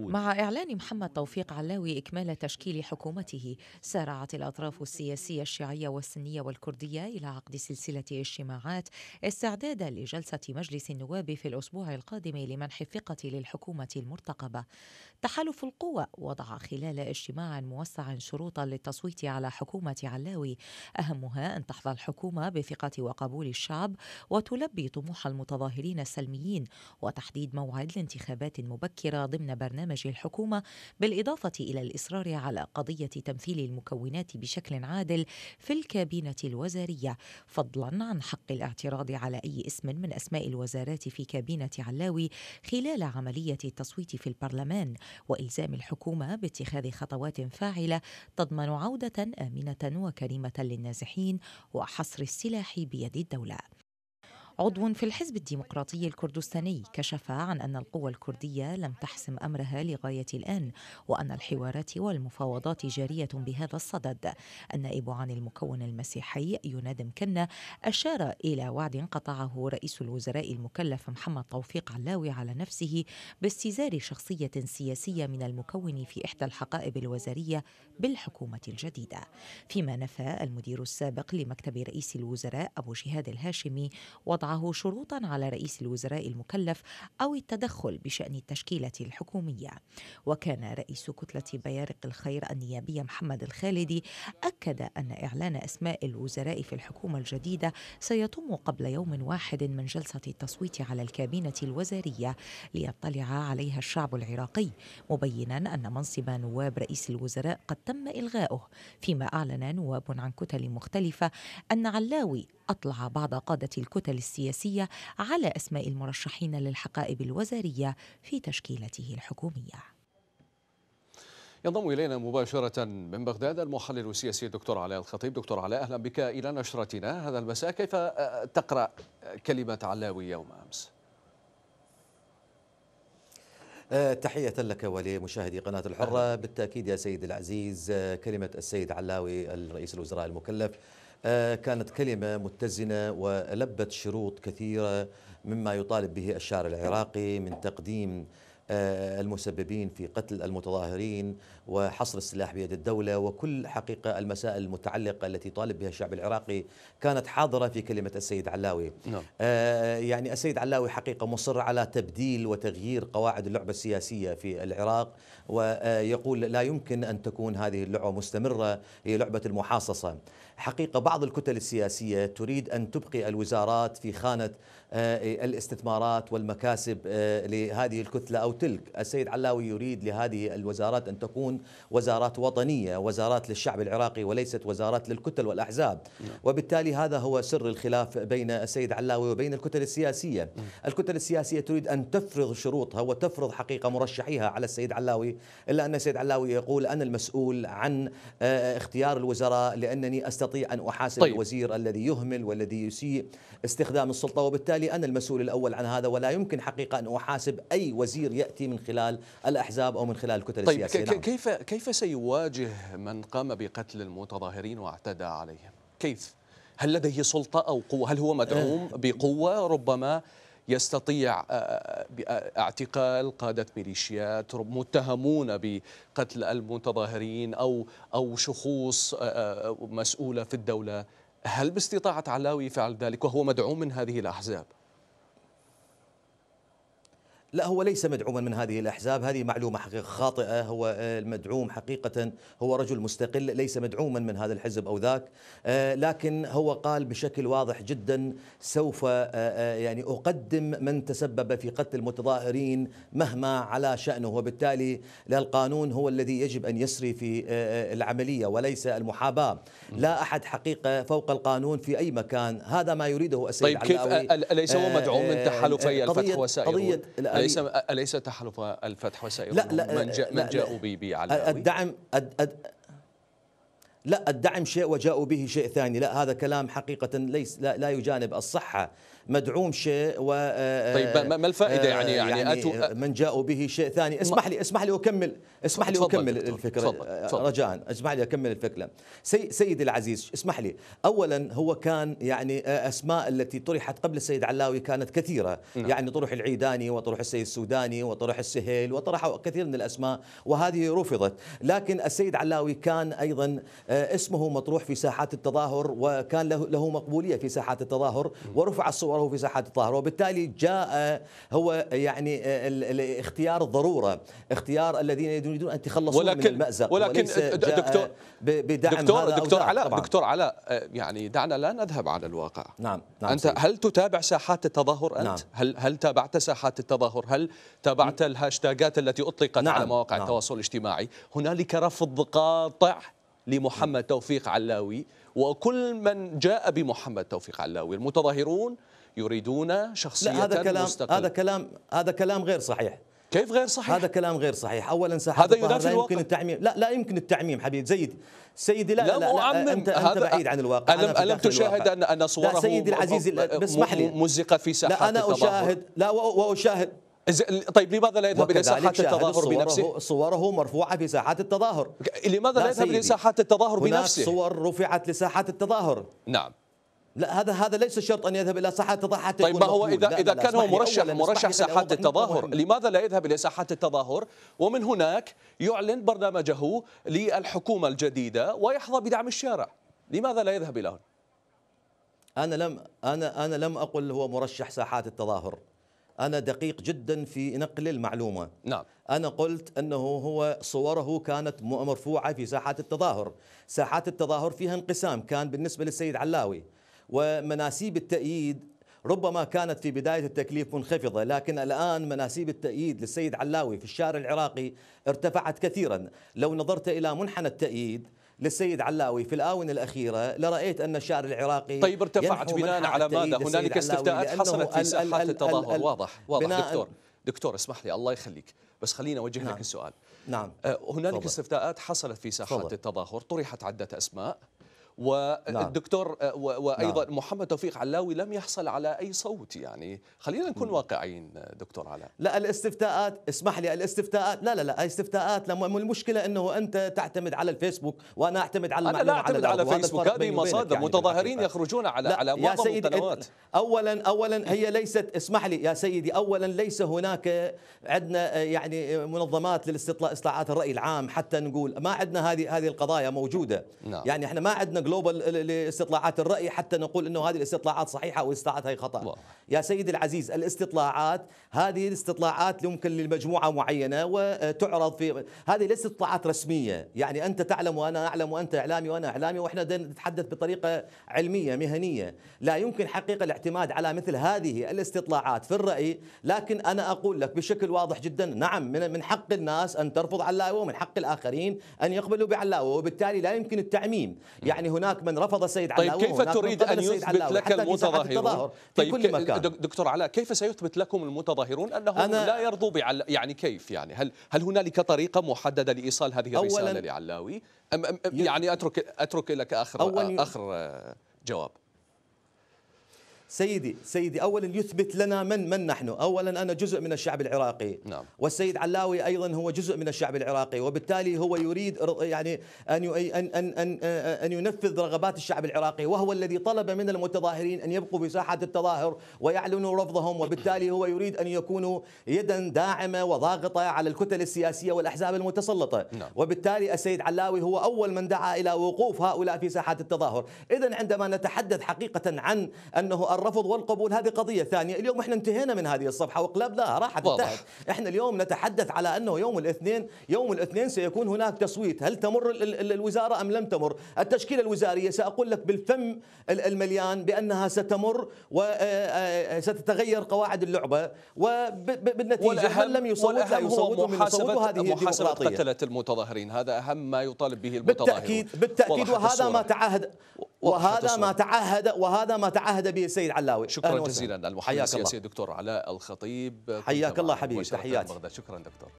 مع إعلان محمد توفيق علاوي إكمال تشكيل حكومته سارعت الأطراف السياسية الشيعية والسنية والكردية إلى عقد سلسلة اجتماعات استعدادا لجلسة مجلس النواب في الأسبوع القادم لمنح الثقة للحكومة المرتقبة تحالف القوى وضع خلال اجتماع موسع شروطا للتصويت على حكومة علاوي أهمها أن تحظى الحكومة بثقة وقبول الشعب وتلبي طموح المتظاهرين السلميين وتحديد موعد لانتخابات مبكرة ضمن برنامج برنامج الحكومة بالإضافة إلى الإصرار على قضية تمثيل المكونات بشكل عادل في الكابينة الوزارية فضلا عن حق الاعتراض على أي اسم من أسماء الوزارات في كابينة علاوي خلال عملية التصويت في البرلمان وإلزام الحكومة باتخاذ خطوات فاعلة تضمن عودة آمنة وكريمة للنازحين وحصر السلاح بيد الدولة عضو في الحزب الديمقراطي الكردستاني كشف عن أن القوى الكردية لم تحسم أمرها لغاية الآن وأن الحوارات والمفاوضات جارية بهذا الصدد النائب عن المكون المسيحي ينادم كنا أشار إلى وعد قطعه رئيس الوزراء المكلف محمد توفيق علاوي على نفسه باستزار شخصية سياسية من المكون في إحدى الحقائب الوزارية بالحكومة الجديدة فيما نفى المدير السابق لمكتب رئيس الوزراء أبو جهاد الهاشمي وضع وضعه شروطا على رئيس الوزراء المكلف أو التدخل بشأن التشكيلة الحكومية وكان رئيس كتلة بيارق الخير النيابية محمد الخالدي أكد أن إعلان أسماء الوزراء في الحكومة الجديدة سيتم قبل يوم واحد من جلسة التصويت على الكابينة الوزارية ليطلع عليها الشعب العراقي مبينا أن منصب نواب رئيس الوزراء قد تم إلغاؤه فيما أعلن نواب عن كتل مختلفة أن علاوي أطلع بعض قادة الكتل السياسية على أسماء المرشحين للحقائب الوزارية في تشكيلته الحكومية ينضم إلينا مباشرة من بغداد المحلل السياسي الدكتور علاء الخطيب دكتور علاء أهلا بك إلى نشرتنا هذا المساء كيف آه، تقرأ كلمة علاوي يوم أمس؟ آه، تحية لك ولمشاهدي قناة الحرة بالتأكيد يا سيدي العزيز آه، كلمة السيد علاوي الرئيس الوزراء المكلف آه، كانت كلمة متزنة ولبت شروط كثيرة مما يطالب به الشعر العراقي من تقديم آه، المسببين في قتل المتظاهرين وحصر السلاح بيد الدولة وكل حقيقة المسائل المتعلقة التي طالب بها الشعب العراقي كانت حاضرة في كلمة السيد علاوي نعم. آه يعني السيد علاوي حقيقة مصر على تبديل وتغيير قواعد اللعبة السياسية في العراق ويقول لا يمكن أن تكون هذه اللعبة مستمرة هي لعبة المحاصصة حقيقة بعض الكتل السياسية تريد أن تبقي الوزارات في خانة آه، الاستثمارات والمكاسب آه، لهذه الكتلة أو تلك السيد علاوي يريد لهذه الوزارات أن تكون تكون وزارات وطنية وزارات للشعب العراقي وليست وزارات للكتل والأحزاب نعم. وبالتالي هذا هو سر الخلاف بين السيد علاوي وبين الكتل السياسية نعم. الكتل السياسية تريد أن تفرض شروطها وتفرض حقيقة مرشحيها على السيد علاوي إلا أن السيد علاوي يقول أنا المسؤول عن آه، اختيار الوزراء لأنني أستطيع أن أحاسب طيب. الوزير الذي يهمل والذي يسيء استخدام السلطة وبالتالي أنا المسؤول الأول عن هذا ولا يمكن حقيقة أن أحاسب أي وزير يأتي من خلال الأحزاب أو من خلال الكتل طيب السياسية نعم. كيف كيف كيف سيواجه من قام بقتل المتظاهرين واعتدى عليهم؟ كيف؟ هل لديه سلطة أو قوة؟ هل هو مدعوم إيه. بقوة ربما يستطيع آه، آه، اعتقال قادة ميليشيات متهمون بقتل المتظاهرين أو أو شخوص آه، مسؤولة في الدولة هل باستطاعة علاوي فعل ذلك وهو مدعوم من هذه الأحزاب؟ لا هو ليس مدعوما من هذه الأحزاب هذه معلومة حقيقة خاطئة هو آه، المدعوم حقيقة هو رجل مستقل ليس مدعوما من هذا الحزب أو ذاك آه، لكن هو قال بشكل واضح جدا سوف آه، يعني أقدم من تسبب في قتل المتظاهرين مهما على شأنه وبالتالي القانون هو الذي يجب أن يسري في العملية وليس المحاباة لا أحد حقيقة فوق القانون في أي مكان هذا ما يريده السيد طيب كيف أليس هو مدعوم من تحالفي الفتح وسائر اليس يعني اليس تحالف الفتح وسائر لا لا من, جاء من جاءوا علي الدعم أد أد لا الدعم شيء وجاءوا به شيء ثاني لا هذا كلام حقيقة ليس لا, لا يجانب الصحة مدعوم شيء و آه، آه، طيب ما الفائده يعني آه، يعني, يعني أتو... من جاءوا به شيء ثاني اسمح لي اسمح لي اكمل اسمح لي اكمل الفكره رجاء اسمح لي اكمل الفكره سي سيدي العزيز اسمح لي اولا هو كان يعني اسماء التي طرحت قبل السيد علاوي كانت كثيره نعم. يعني طرح العيداني وطرح السيد السوداني وطرح السهيل وطرح كثير من الاسماء وهذه رفضت لكن السيد علاوي كان ايضا اسمه مطروح في ساحات التظاهر وكان له له مقبوليه في ساحات التظاهر ورفع الصور صوره في ساحات الظاهره وبالتالي جاء آه، هو آه، يعني آه، اختيار الضروره اختيار الذين يريدون ان يتخلصوا من المازق ولكن دكتور بدعم دكتور هذا دكتور علاء دكتور علاء يعني دعنا لا نذهب على الواقع نعم, نعم انت هل تتابع ساحات التظاهر انت نعم هل هل تابعت ساحات التظاهر هل تابعت الهاشتاجات التي اطلقت نعم على مواقع نعم التواصل الاجتماعي هنالك رفض قاطع لمحمد توفيق علاوي وكل من جاء بمحمد توفيق علاوي المتظاهرون يريدون شخصية لا هذا كلام مستقل. هذا كلام هذا كلام غير صحيح كيف غير صحيح؟ هذا كلام غير صحيح، أولا هذا يدافع لا يمكن التعميم، لا لا يمكن التعميم حبيبي زيد سيدي لا لا, لا, لا أنت أنت بعيد عن الواقع ألم, ألم تشاهد أن أن صوره لا سيدي العزيز بس اسمح لي مزقة في ساحه لا أنا أشاهد لا وأشاهد طيب لماذا لا يذهب الى ساحات التظاهر بنفسه؟ صوره مرفوعه في ساحات التظاهر لماذا لا, يذهب الى ساحات التظاهر هناك بنفسه؟ صور رفعت لساحات التظاهر نعم لا هذا هذا ليس شرط ان يذهب الى ساحات التظاهر حتى طيب ما هو اذا اذا كان هو مرشح مرشح ساحات التظاهر لماذا لا يذهب الى ساحات التظاهر ومن هناك يعلن برنامجه للحكومه الجديده ويحظى بدعم الشارع لماذا لا يذهب الى هنا؟ انا لم انا انا لم اقل هو مرشح ساحات التظاهر أنا دقيق جدا في نقل المعلومة نعم أنا قلت أنه هو صوره كانت مرفوعة في ساحات التظاهر ساحات التظاهر فيها انقسام كان بالنسبة للسيد علاوي ومناسيب التأييد ربما كانت في بداية التكليف منخفضة لكن الآن مناسيب التأييد للسيد علاوي في الشارع العراقي ارتفعت كثيرا لو نظرت إلى منحنى التأييد للسيد علاوي في الآونة الأخيرة لرأيت أن الشعر العراقي طيب ارتفعت بناء على ماذا؟ هنالك استفتاءات حصلت في ساحات التظاهر واضح واضح دكتور دكتور اسمح لي الله يخليك بس خلينا أوجه نعم. لك السؤال نعم آه، هنالك استفتاءات حصلت في ساحات التظاهر طرحت عدة أسماء نعم. والدكتور نعم. وايضا نعم. محمد توفيق علاوي لم يحصل على اي صوت يعني خلينا نكون واقعيين دكتور علاء لا الاستفتاءات اسمح لي الاستفتاءات لا لا لا استفتاءات المشكله انه انت تعتمد على الفيسبوك وانا اعتمد على انا لا اعتمد على, على فيسبوك هذه مصادر يعني متظاهرين يخرجون على على معظم القنوات اولا اولا هي ليست اسمح لي يا سيدي اولا ليس هناك عندنا آه، يعني منظمات للاستطلاع اصلاحات الراي العام حتى نقول ما عندنا هذه هذه القضايا موجوده نعم. يعني احنا ما عندنا جلوبال لاستطلاعات الرأي حتى نقول أنه هذه الاستطلاعات صحيحة أو الاستطلاعات هي خطأ الله. يا سيدي العزيز الاستطلاعات هذه الاستطلاعات يمكن للمجموعة معينة وتعرض في هذه ليست استطلاعات رسمية يعني أنت تعلم وأنا أعلم وأنت إعلامي وأنا إعلامي وإحنا نتحدث بطريقة علمية مهنية لا يمكن حقيقة الاعتماد على مثل هذه الاستطلاعات في الرأي لكن أنا أقول لك بشكل واضح جدا نعم من حق الناس أن ترفض علاوة ومن حق الآخرين أن يقبلوا بعلاوة وبالتالي لا يمكن التعميم يعني هناك من رفض السيد علاوي طيب كيف تريد ان يثبت لك المتظاهرون طيب كل مكان. دكتور علاء كيف سيثبت لكم المتظاهرون انهم أنا لا يرضوا بعلا يعني كيف يعني هل هل هنالك طريقه محدده لايصال هذه الرساله لعلاوي أم, أم يعني اترك اترك لك اخر اخر جواب سيدي سيدي اولا يثبت لنا من من نحن اولا انا جزء من الشعب العراقي نعم. والسيد علاوي ايضا هو جزء من الشعب العراقي وبالتالي هو يريد يعني ان ان ان ان, ينفذ رغبات الشعب العراقي وهو الذي طلب من المتظاهرين ان يبقوا في ساحه التظاهر ويعلنوا رفضهم وبالتالي هو يريد ان يكونوا يدا داعمه وضاغطه على الكتل السياسيه والاحزاب المتسلطه نعم. وبالتالي السيد علاوي هو اول من دعا الى وقوف هؤلاء في ساحات التظاهر اذا عندما نتحدث حقيقه عن انه الرفض والقبول هذه قضيه ثانيه اليوم احنا انتهينا من هذه الصفحه وقلبناها راحت انتهت احنا اليوم نتحدث على انه يوم الاثنين يوم الاثنين سيكون هناك تصويت هل تمر الوزاره ام لم تمر التشكيله الوزاريه ساقول لك بالفم المليان بانها ستمر وستتغير آه، آه، آه، قواعد اللعبه وبالنتيجه من لم يصوت لا يصوت ومن يصوت هذه محاسبة قتلة المتظاهرين هذا أهم ما يطالب به المتظاهرين بالتأكيد, بالتأكيد وهذا ما تعهد وهذا ما تعهد وهذا ما تعهد به السيد علاوي شكرا جزيلا المحلل السياسي دكتور علاء الخطيب حياك الله حبيبي تحياتي شكرا دكتور